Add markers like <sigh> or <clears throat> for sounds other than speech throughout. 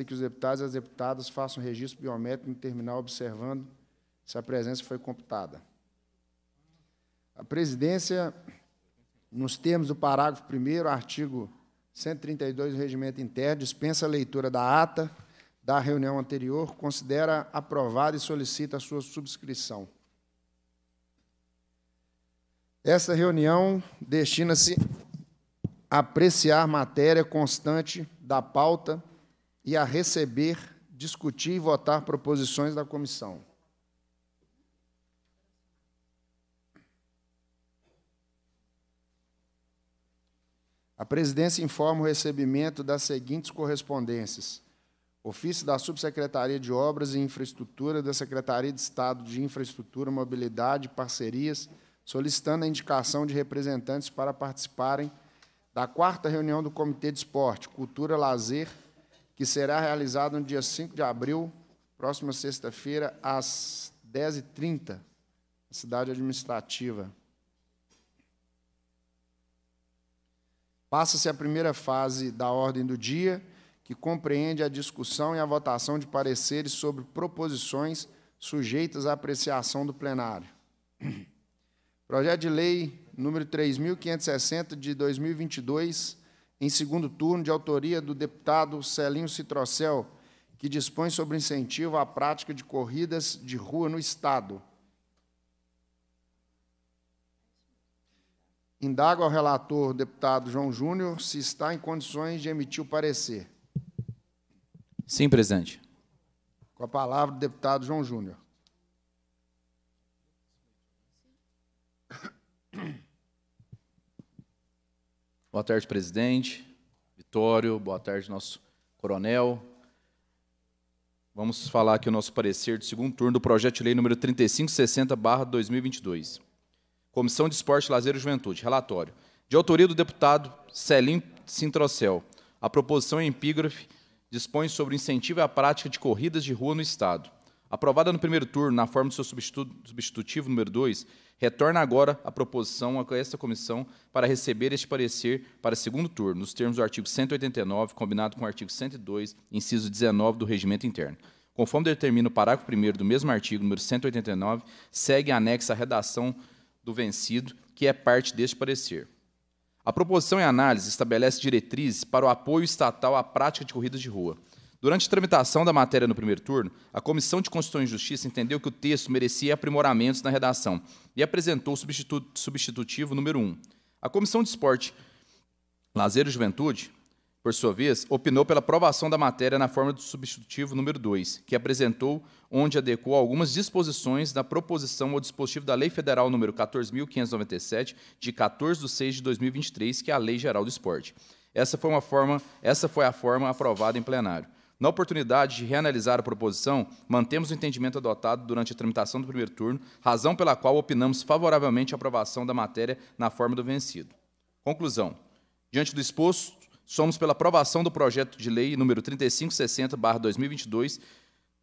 solicita que os deputados e as deputadas façam registro biométrico no terminal observando se a presença foi computada. A presidência, nos termos do parágrafo 1 artigo 132 do Regimento Interno, dispensa a leitura da ata da reunião anterior, considera aprovada e solicita a sua subscrição. Essa reunião destina-se a apreciar matéria constante da pauta e a receber, discutir e votar proposições da comissão. A presidência informa o recebimento das seguintes correspondências: ofício da Subsecretaria de Obras e Infraestrutura da Secretaria de Estado de Infraestrutura, Mobilidade e Parcerias, solicitando a indicação de representantes para participarem da quarta reunião do Comitê de Esporte, Cultura, Lazer que será realizado no dia 5 de abril, próxima sexta-feira, às 10h30, na cidade administrativa. Passa-se a primeira fase da ordem do dia, que compreende a discussão e a votação de pareceres sobre proposições sujeitas à apreciação do plenário. Projeto de Lei número 3560 de 2022 em segundo turno, de autoria do deputado Celinho Citrocel, que dispõe sobre incentivo à prática de corridas de rua no Estado. Indago ao relator, deputado João Júnior, se está em condições de emitir o parecer. Sim, presidente. Com a palavra, o deputado João Júnior. Boa tarde, presidente. Vitório, boa tarde, nosso coronel. Vamos falar aqui o nosso parecer do segundo turno do projeto de lei número 3560/2022. Comissão de Esporte, Lazer e Juventude. Relatório. De autoria do deputado Celim Sintrocel, a proposição em é epígrafe dispõe sobre incentivo à prática de corridas de rua no estado. Aprovada no primeiro turno, na forma do seu substitutivo número 2, retorna agora a proposição a esta comissão para receber este parecer para segundo turno, nos termos do artigo 189, combinado com o artigo 102, inciso 19 do Regimento Interno. Conforme determina o parágrafo 1 do mesmo artigo, número 189, segue anexa a redação do vencido, que é parte deste parecer. A proposição em análise estabelece diretrizes para o apoio estatal à prática de corridas de rua Durante a tramitação da matéria no primeiro turno, a Comissão de Constituição e Justiça entendeu que o texto merecia aprimoramentos na redação e apresentou o substitutivo número 1. A Comissão de Esporte, Lazer e Juventude, por sua vez, opinou pela aprovação da matéria na forma do substitutivo número 2, que apresentou onde adequou algumas disposições da proposição ao dispositivo da Lei Federal número 14.597, de 14 de 6 de 2023, que é a Lei Geral do Esporte. Essa foi, uma forma, essa foi a forma aprovada em plenário. Na oportunidade de reanalisar a proposição, mantemos o entendimento adotado durante a tramitação do primeiro turno, razão pela qual opinamos favoravelmente a aprovação da matéria na forma do vencido. Conclusão. Diante do exposto, somos pela aprovação do projeto de lei número 3560/2022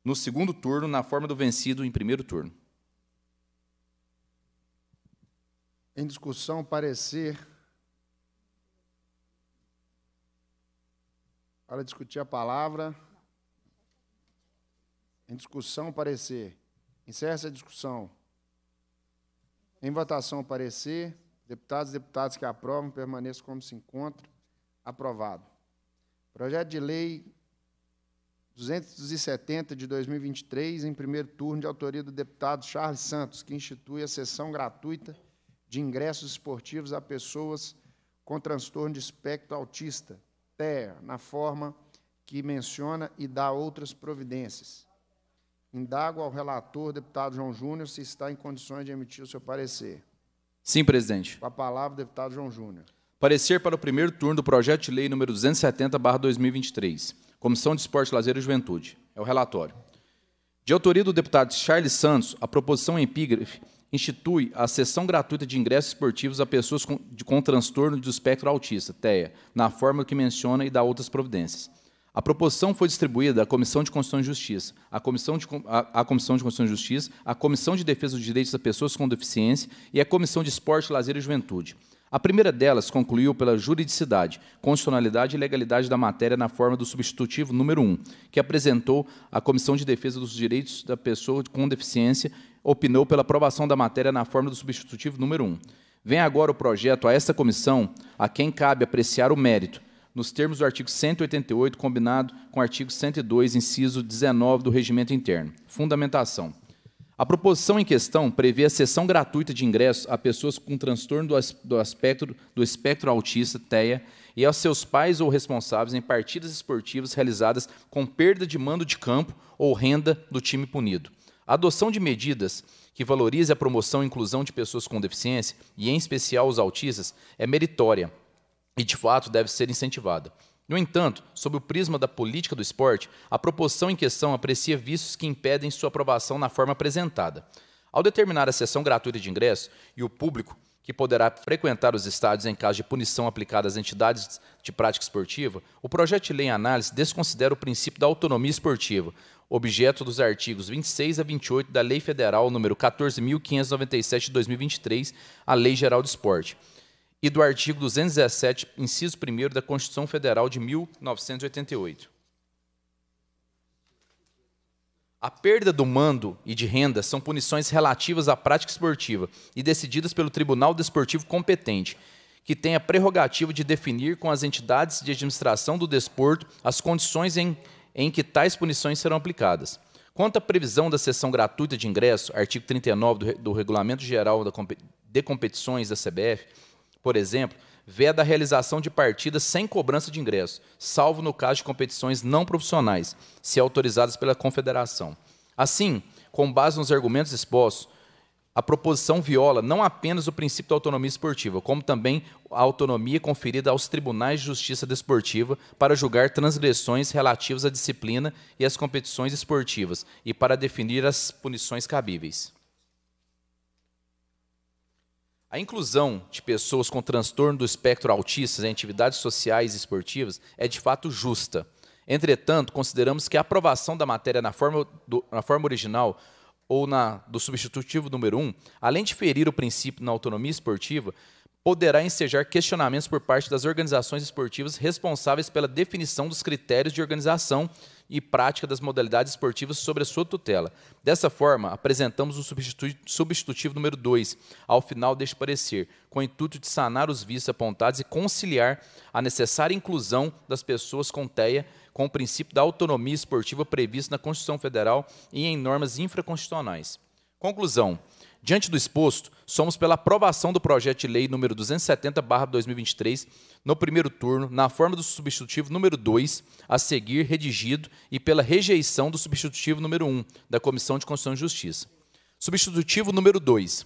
no segundo turno na forma do vencido em primeiro turno. Em discussão, parecer para discutir a palavra em discussão, parecer. Encerra essa discussão. Em votação, parecer. Deputados e deputadas que aprovam, permaneçam como se encontram. Aprovado. Projeto de Lei 270 de 2023, em primeiro turno, de autoria do deputado Charles Santos, que institui a sessão gratuita de ingressos esportivos a pessoas com transtorno de espectro autista, TEA, na forma que menciona e dá outras providências. Indago ao relator, deputado João Júnior, se está em condições de emitir o seu parecer. Sim, presidente. Com a palavra, deputado João Júnior. Parecer para o primeiro turno do projeto de lei número 270/2023, Comissão de Esporte, Lazer e Juventude. É o relatório. De autoria do deputado Charles Santos, a proposição em epígrafe institui a sessão gratuita de ingressos esportivos a pessoas com, de, com transtorno do espectro autista, TEA, na forma que menciona e dá outras providências. A proposição foi distribuída à Comissão de Constituição e Justiça, à Comissão de, à, à Comissão de Constituição e Justiça, à Comissão de Defesa dos Direitos das Pessoas com Deficiência e à Comissão de Esporte, Lazer e Juventude. A primeira delas concluiu pela juridicidade, constitucionalidade e legalidade da matéria na forma do substitutivo número 1, que apresentou a Comissão de Defesa dos Direitos da Pessoa com Deficiência, opinou pela aprovação da matéria na forma do substitutivo número 1. Vem agora o projeto a esta comissão, a quem cabe apreciar o mérito, nos termos do artigo 188, combinado com o artigo 102, inciso 19 do Regimento Interno. Fundamentação. A proposição em questão prevê a cessão gratuita de ingressos a pessoas com transtorno do espectro do espectro autista, TEA, e aos seus pais ou responsáveis em partidas esportivas realizadas com perda de mando de campo ou renda do time punido. A adoção de medidas que valorize a promoção e inclusão de pessoas com deficiência, e em especial os autistas, é meritória, e, de fato, deve ser incentivada. No entanto, sob o prisma da política do esporte, a proposição em questão aprecia vícios que impedem sua aprovação na forma apresentada. Ao determinar a sessão gratuita de ingresso e o público que poderá frequentar os estádios em caso de punição aplicada às entidades de prática esportiva, o projeto de lei em análise desconsidera o princípio da autonomia esportiva, objeto dos artigos 26 a 28 da Lei Federal nº 14.597 de 2023, a Lei Geral do Esporte e do artigo 217, inciso 1 da Constituição Federal de 1988. A perda do mando e de renda são punições relativas à prática esportiva e decididas pelo Tribunal Desportivo competente, que tem a prerrogativa de definir com as entidades de administração do desporto as condições em, em que tais punições serão aplicadas. Quanto à previsão da sessão gratuita de ingresso, artigo 39 do, do Regulamento Geral da, de Competições da CBF, por exemplo, veda a realização de partidas sem cobrança de ingresso, salvo no caso de competições não profissionais, se autorizadas pela confederação. Assim, com base nos argumentos expostos, a proposição viola não apenas o princípio da autonomia esportiva, como também a autonomia conferida aos tribunais de justiça desportiva para julgar transgressões relativas à disciplina e às competições esportivas e para definir as punições cabíveis. A inclusão de pessoas com transtorno do espectro autista em atividades sociais e esportivas é de fato justa. Entretanto, consideramos que a aprovação da matéria na forma, do, na forma original ou na do substitutivo número 1, um, além de ferir o princípio na autonomia esportiva, poderá ensejar questionamentos por parte das organizações esportivas responsáveis pela definição dos critérios de organização e prática das modalidades esportivas sobre a sua tutela. Dessa forma, apresentamos o substitutivo número 2 ao final deste parecer, com o intuito de sanar os vícios apontados e conciliar a necessária inclusão das pessoas com TEA com o princípio da autonomia esportiva previsto na Constituição Federal e em normas infraconstitucionais. Conclusão. Diante do exposto, somos pela aprovação do projeto de lei número 270/2023 no primeiro turno, na forma do substitutivo número 2, a seguir redigido, e pela rejeição do substitutivo número 1 da Comissão de Constituição e Justiça. Substitutivo número 2.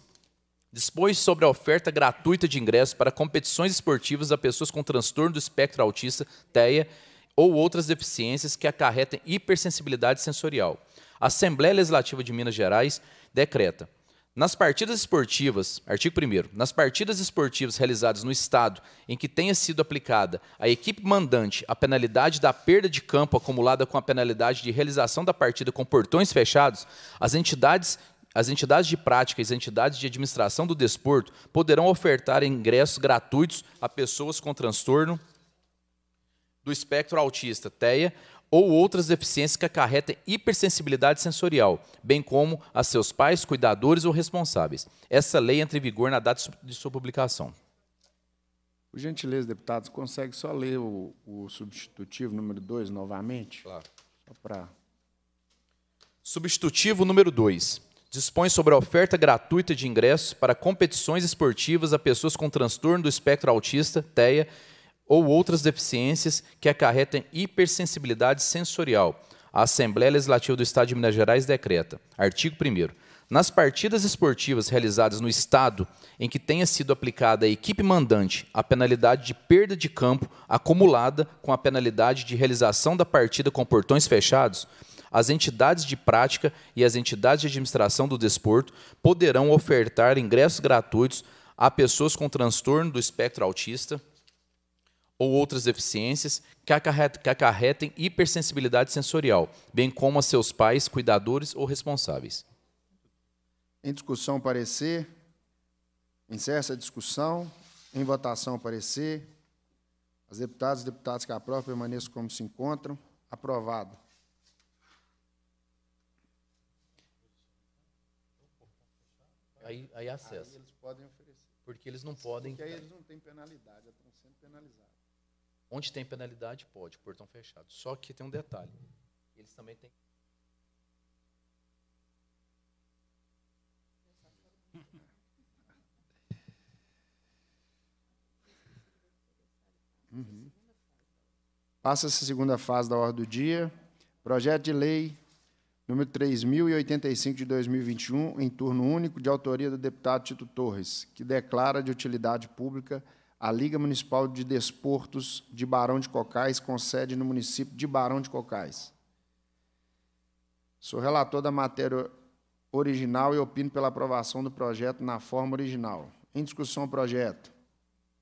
Dispôs sobre a oferta gratuita de ingressos para competições esportivas a pessoas com transtorno do espectro autista, TEA, ou outras deficiências que acarretem hipersensibilidade sensorial. A Assembleia Legislativa de Minas Gerais decreta nas partidas esportivas, artigo 1 nas partidas esportivas realizadas no estado em que tenha sido aplicada a equipe mandante a penalidade da perda de campo acumulada com a penalidade de realização da partida com portões fechados, as entidades as entidades de prática e as entidades de administração do desporto poderão ofertar ingressos gratuitos a pessoas com transtorno do espectro autista, TEA, ou outras deficiências que acarretem hipersensibilidade sensorial, bem como a seus pais, cuidadores ou responsáveis. Essa lei entra em vigor na data de sua publicação. Por gentileza, deputados, consegue só ler o, o substitutivo número 2 novamente? Claro. Só Substitutivo número 2. Dispõe sobre a oferta gratuita de ingressos para competições esportivas a pessoas com transtorno do espectro autista, TEA, ou outras deficiências que acarretem hipersensibilidade sensorial. A Assembleia Legislativa do Estado de Minas Gerais decreta: artigo 1. Nas partidas esportivas realizadas no Estado em que tenha sido aplicada à equipe mandante a penalidade de perda de campo acumulada com a penalidade de realização da partida com portões fechados, as entidades de prática e as entidades de administração do desporto poderão ofertar ingressos gratuitos a pessoas com transtorno do espectro autista, ou outras deficiências que, acarretem, que acarretem hipersensibilidade sensorial, bem como a seus pais, cuidadores ou responsáveis. Em discussão, parecer. Encerra a discussão. Em votação, parecer. As deputadas e deputados que aprovam permaneçam como se encontram. Aprovado. Aí, aí acessa. Aí eles podem oferecer. Porque eles não podem. Porque aí eles não têm penalidade, estão sendo penalizados. Onde tem penalidade, pode, portão fechado. Só que tem um detalhe. Eles também têm. <laughs> Uhum. Passa essa segunda fase da ordem do dia. Projeto de lei número 3085 de 2021, em turno único, de autoria do deputado Tito Torres, que declara de utilidade pública a Liga Municipal de Desportos de Barão de Cocais, com sede no município de Barão de Cocais. Sou relator da matéria original e opino pela aprovação do projeto na forma original. Em discussão, o projeto.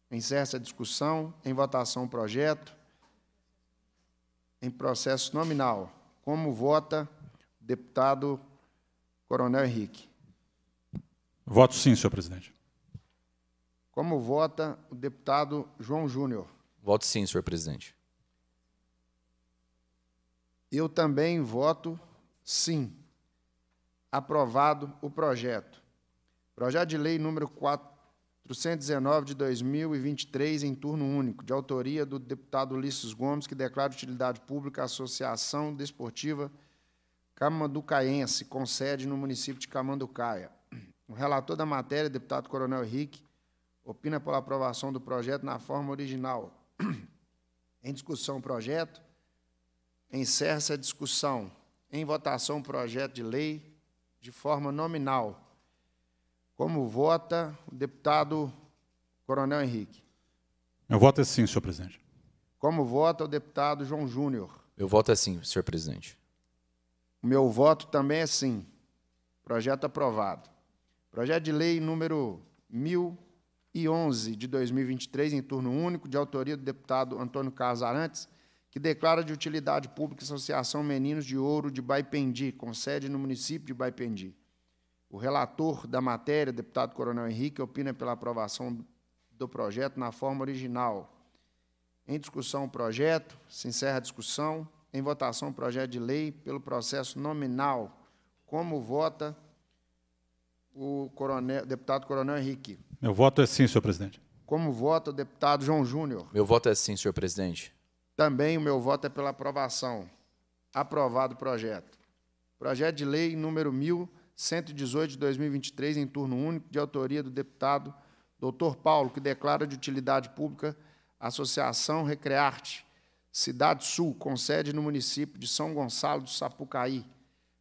Encerra-se a discussão. Em votação, o projeto. Em processo nominal. Como vota o deputado Coronel Henrique? Voto sim, senhor presidente. Como vota o deputado João Júnior? Voto sim, senhor presidente. Eu também voto sim. Aprovado o projeto. Projeto de lei número 419 de 2023, em turno único, de autoria do deputado Ulisses Gomes, que declara utilidade pública a Associação Desportiva Camanducaense, com sede no município de Camanducaia. O relator da matéria, deputado Coronel Henrique opina pela aprovação do projeto na forma original. <clears throat> em discussão o projeto, encerra-se a discussão. Em votação o projeto de lei de forma nominal. Como vota o deputado Coronel Henrique? Meu voto é sim, senhor presidente. Como vota o deputado João Júnior? Meu voto é sim, senhor presidente. O meu voto também é sim. Projeto aprovado. Projeto de lei número 1000 11 de 2023, em turno único, de autoria do deputado Antônio Carlos Arantes, que declara de utilidade pública a Associação Meninos de Ouro de Baipendi, com sede no município de Baipendi. O relator da matéria, deputado Coronel Henrique, opina pela aprovação do projeto na forma original. Em discussão o projeto, se encerra a discussão. Em votação o projeto de lei pelo processo nominal. Como vota o coronel, deputado Coronel Henrique. Meu voto é sim, senhor presidente. Como voto o deputado João Júnior? Meu voto é sim, senhor presidente. Também o meu voto é pela aprovação. Aprovado o projeto. Projeto de lei número 1118 de 2023, em turno único, de autoria do deputado Dr. Paulo, que declara de utilidade pública a Associação Recrearte, Cidade Sul, com sede no município de São Gonçalo do Sapucaí,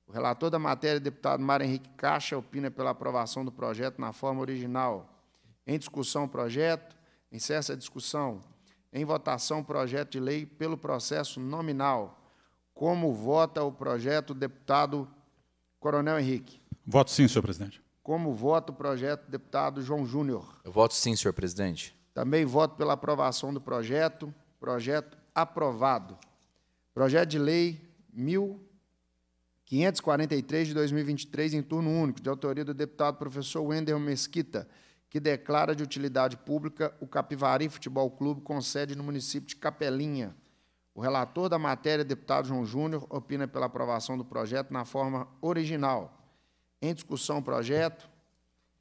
o relator da matéria, deputado Mário Henrique Caixa, opina pela aprovação do projeto na forma original. Em discussão, o projeto. Encerra a discussão. Em votação, o projeto de lei pelo processo nominal. Como vota o projeto, deputado Coronel Henrique? Voto sim, senhor presidente. Como vota o projeto, deputado João Júnior? Eu voto sim, senhor presidente. Também voto pela aprovação do projeto. Projeto aprovado. Projeto de lei 1000 543 de 2023, em turno único, de autoria do deputado professor Wendel Mesquita, que declara de utilidade pública o Capivari Futebol Clube com sede no município de Capelinha. O relator da matéria, deputado João Júnior, opina pela aprovação do projeto na forma original. Em discussão, o projeto.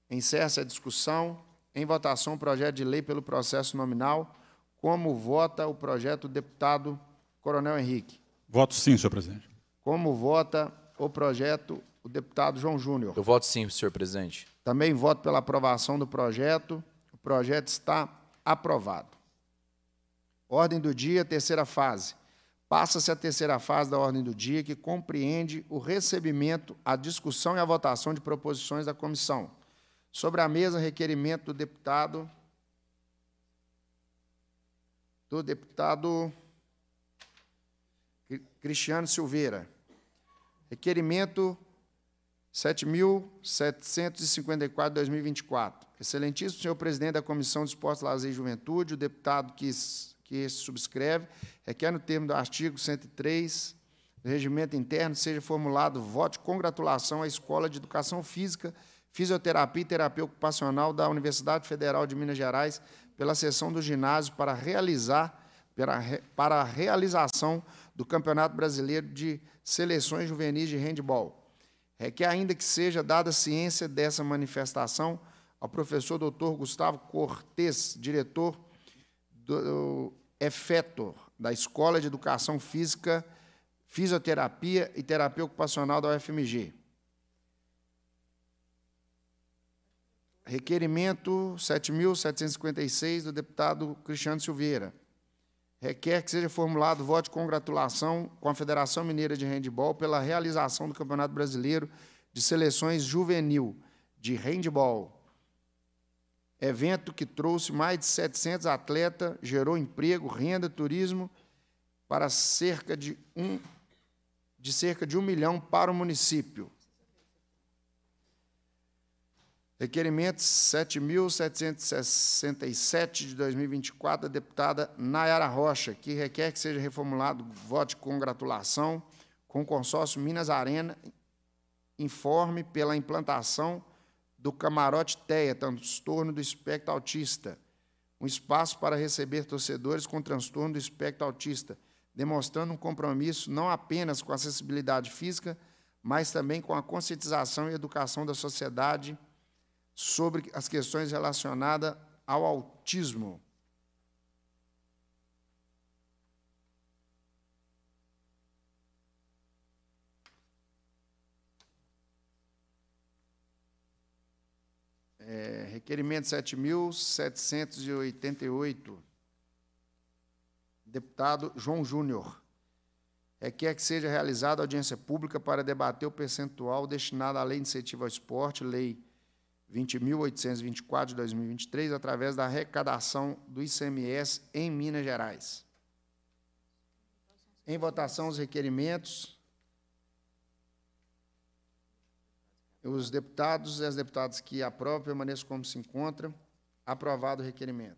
Encerra-se a discussão. Em votação, o projeto de lei pelo processo nominal. Como vota o projeto, deputado Coronel Henrique? Voto sim, senhor presidente. Como vota o projeto o deputado João Júnior? Eu voto sim, senhor presidente. Também voto pela aprovação do projeto. O projeto está aprovado. Ordem do dia, terceira fase. Passa-se a terceira fase da ordem do dia, que compreende o recebimento, a discussão e a votação de proposições da comissão. Sobre a mesa, requerimento do deputado. Do deputado Cristiano Silveira. Requerimento 7.754, 2024. Excelentíssimo senhor presidente da Comissão de Esportes, Lazer e Juventude, o deputado que, que subscreve, requer no termo do artigo 103 do Regimento Interno seja formulado voto de congratulação à Escola de Educação Física, Fisioterapia e Terapia Ocupacional da Universidade Federal de Minas Gerais pela sessão do ginásio para realizar para a realização do Campeonato Brasileiro de Seleções Juvenis de Handball. Requer ainda que seja dada ciência dessa manifestação ao professor Dr. Gustavo Cortes, diretor do EFETOR, é da Escola de Educação Física, Fisioterapia e Terapia Ocupacional da UFMG. Requerimento 7.756 do deputado Cristiano Silveira requer que seja formulado voto de congratulação com a Federação Mineira de Handball pela realização do Campeonato Brasileiro de Seleções Juvenil de Handball. Evento que trouxe mais de 700 atletas, gerou emprego, renda, turismo para cerca de um de cerca de um milhão para o município. Requerimento 7.767 de 2024, da deputada Nayara Rocha, que requer que seja reformulado o voto de congratulação com o consórcio Minas Arena, informe pela implantação do camarote TEA, transtorno do espectro autista, um espaço para receber torcedores com transtorno do espectro autista, demonstrando um compromisso não apenas com a acessibilidade física, mas também com a conscientização e educação da sociedade sobre as questões relacionadas ao autismo. É, requerimento 7.788. Deputado João Júnior. É que, é que seja realizada audiência pública para debater o percentual destinado à Lei de Incentivo ao Esporte, Lei 20.824 de 2023, através da arrecadação do ICMS em Minas Gerais. Em votação, os requerimentos. Os deputados e as deputadas que aprovam permaneçam como se encontram. Aprovado o requerimento.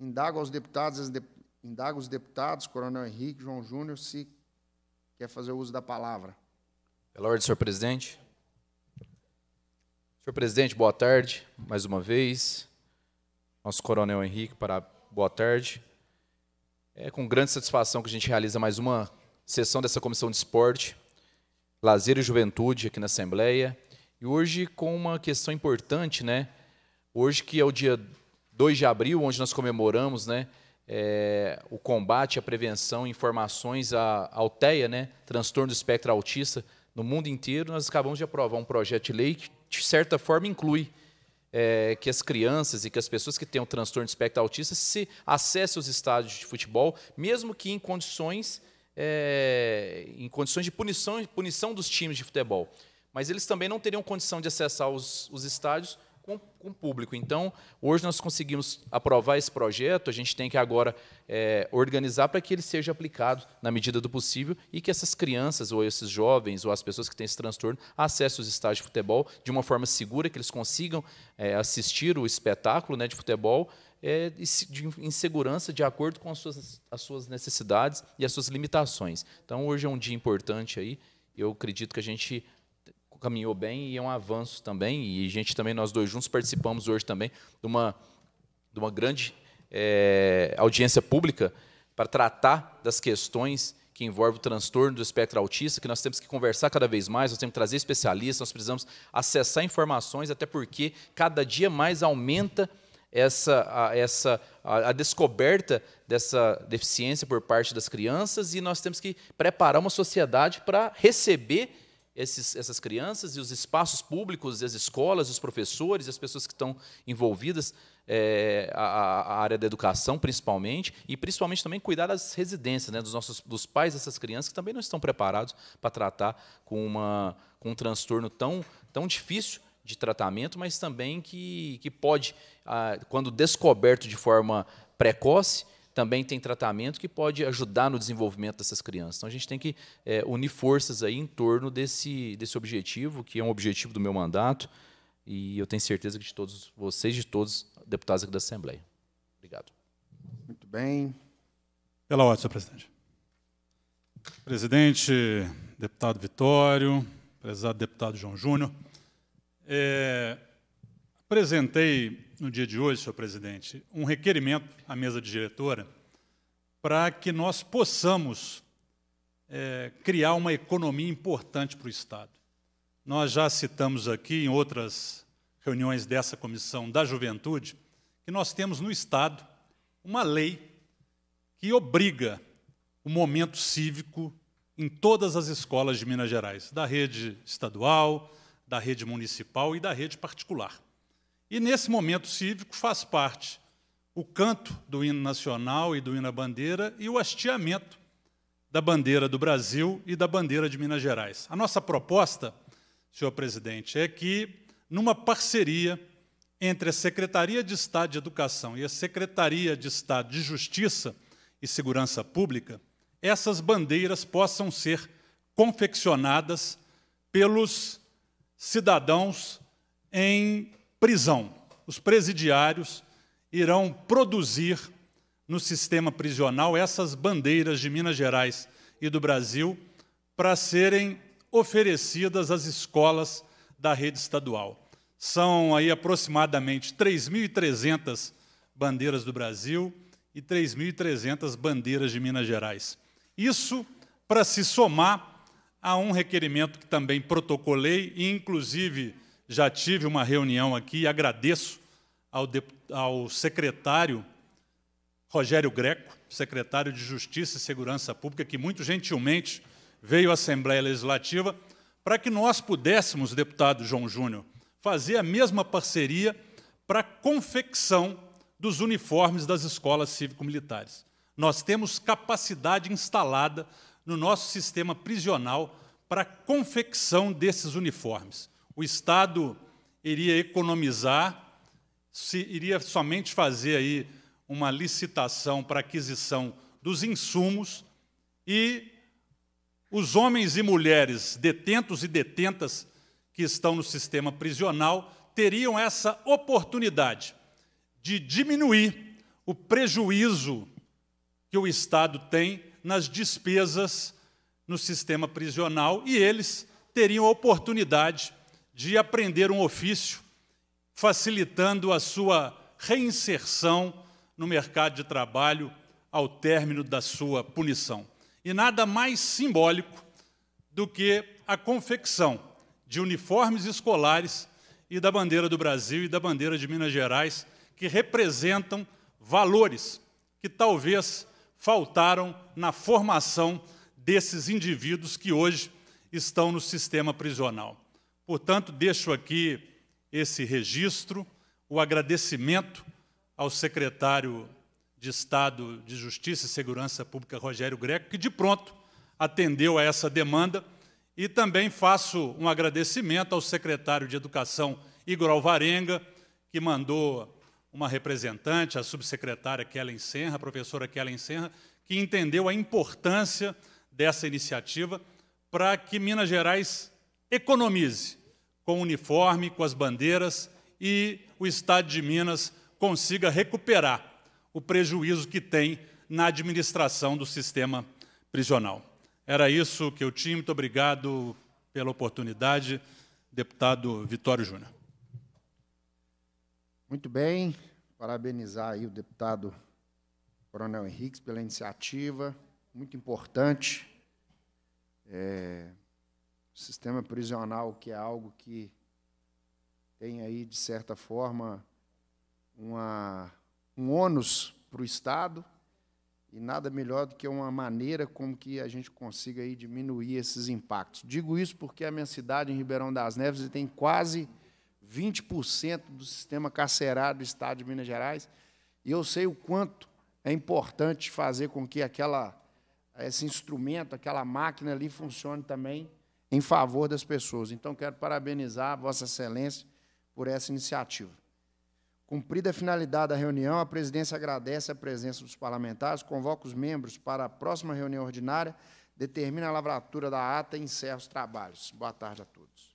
Indago aos deputados, de, indago os deputados, Coronel Henrique, João Júnior, se quer fazer uso da palavra. Pela é ordem, senhor presidente. Senhor presidente, boa tarde, mais uma vez. Nosso coronel Henrique, para boa tarde. É com grande satisfação que a gente realiza mais uma sessão dessa comissão de esporte, lazer e juventude aqui na Assembleia. E hoje com uma questão importante, né? Hoje que é o dia 2 de abril, onde nós comemoramos, né? É, o combate, a prevenção, informações à, ao TEA, né? Transtorno do espectro autista no mundo inteiro, nós acabamos de aprovar um projeto de lei que, de certa forma, inclui é, que as crianças e que as pessoas que têm o transtorno de espectro autista se acessem aos estádios de futebol, mesmo que em condições, é, em condições de punição, punição dos times de futebol. Mas eles também não teriam condição de acessar os, os estádios com, com o público. Então, hoje nós conseguimos aprovar esse projeto, a gente tem que agora é, organizar para que ele seja aplicado na medida do possível e que essas crianças, ou esses jovens, ou as pessoas que têm esse transtorno, acessem os estágios de futebol de uma forma segura, que eles consigam é, assistir o espetáculo né, de futebol é, em segurança, de acordo com as suas, as suas necessidades e as suas limitações. Então, hoje é um dia importante aí. Eu acredito que a gente caminhou bem e é um avanço também. E a gente também, nós dois juntos, participamos hoje também de uma, de uma grande é, audiência pública para tratar das questões que envolve o transtorno do espectro autista, que nós temos que conversar cada vez mais, nós temos que trazer especialistas, nós precisamos acessar informações, até porque cada dia mais aumenta essa, a, essa, a, a, descoberta dessa deficiência por parte das crianças e nós temos que preparar uma sociedade para receber esses, essas crianças e os espaços públicos, as escolas, os professores, as pessoas que estão envolvidas, é, a, a, área da educação principalmente, e principalmente também cuidar das residências, né, dos, nossos, dos pais dessas crianças que também não estão preparados para tratar com, uma, com um transtorno tão, tão difícil de tratamento, mas também que, que pode, ah, quando descoberto de forma precoce, também tem tratamento que pode ajudar no desenvolvimento dessas crianças. Então a gente tem que é, unir forças aí em torno desse, desse objetivo, que é um objetivo do meu mandato, e eu tenho certeza que de todos vocês, de todos deputados aqui da Assembleia. Obrigado. Muito bem. Pela ordem, senhor presidente. Presidente, deputado Vitório, prezado deputado João Júnior, é, apresentei no dia de hoje, senhor presidente, um requerimento à mesa diretora para que nós possamos é, criar uma economia importante para o Estado. Nós já citamos aqui em outras reuniões dessa comissão da juventude que nós temos no Estado uma lei que obriga o momento cívico em todas as escolas de Minas Gerais, da rede estadual, da rede municipal e da rede particular. E nesse momento cívico faz parte o canto do hino nacional e do hino à bandeira e o hasteamento da bandeira do Brasil e da bandeira de Minas Gerais. A nossa proposta, senhor presidente, é que, numa parceria entre a Secretaria de Estado de Educação e a Secretaria de Estado de Justiça e Segurança Pública, essas bandeiras possam ser confeccionadas pelos cidadãos em prisão. Os presidiários irão produzir no sistema prisional essas bandeiras de Minas Gerais e do Brasil para serem oferecidas às escolas da rede estadual. São aí aproximadamente 3.300 bandeiras do Brasil e 3.300 bandeiras de Minas Gerais. Isso para se somar a um requerimento que também protocolei e, inclusive, já tive uma reunião aqui e agradeço ao, de, ao secretário Rogério Greco, secretário de Justiça e Segurança Pública, que muito gentilmente veio à Assembleia Legislativa para que nós pudéssemos, deputado João Júnior, fazer a mesma parceria para a confecção dos uniformes das escolas cívico-militares. Nós temos capacidade instalada no nosso sistema prisional para a confecção desses uniformes o Estado iria economizar, se iria somente fazer aí uma licitação para aquisição dos insumos e os homens e mulheres detentos e detentas que estão no sistema prisional teriam essa oportunidade de diminuir o prejuízo que o Estado tem nas despesas no sistema prisional e eles teriam a oportunidade de aprender um ofício, facilitando a sua reinserção no mercado de trabalho ao término da sua punição. E nada mais simbólico do que a confecção de uniformes escolares e da bandeira do Brasil e da bandeira de Minas Gerais, que representam valores que talvez faltaram na formação desses indivíduos que hoje estão no sistema prisional. Portanto, deixo aqui esse registro, o agradecimento ao secretário de Estado de Justiça e Segurança Pública, Rogério Greco, que de pronto atendeu a essa demanda. E também faço um agradecimento ao secretário de Educação, Igor Alvarenga, que mandou uma representante, a subsecretária Kellen Senra, a professora Kellen Senra, que entendeu a importância dessa iniciativa para que Minas Gerais economize com o uniforme, com as bandeiras e o Estado de Minas consiga recuperar o prejuízo que tem na administração do sistema prisional. Era isso que eu tinha. Muito obrigado pela oportunidade, deputado Vitório Júnior. Muito bem. Parabenizar aí o deputado Coronel Henriques pela iniciativa, muito importante. É, sistema prisional, que é algo que tem aí, de certa forma, uma, um ônus para o Estado, e nada melhor do que uma maneira como que a gente consiga aí diminuir esses impactos. Digo isso porque a minha cidade, em Ribeirão das Neves, tem quase 20% do sistema carcerário do Estado de Minas Gerais, e eu sei o quanto é importante fazer com que aquela, esse instrumento, aquela máquina ali funcione também em favor das pessoas. Então, quero parabenizar Vossa Excelência por essa iniciativa. Cumprida a finalidade da reunião, a presidência agradece a presença dos parlamentares, convoca os membros para a próxima reunião ordinária, determina a lavratura da ata e encerra os trabalhos. Boa tarde a todos.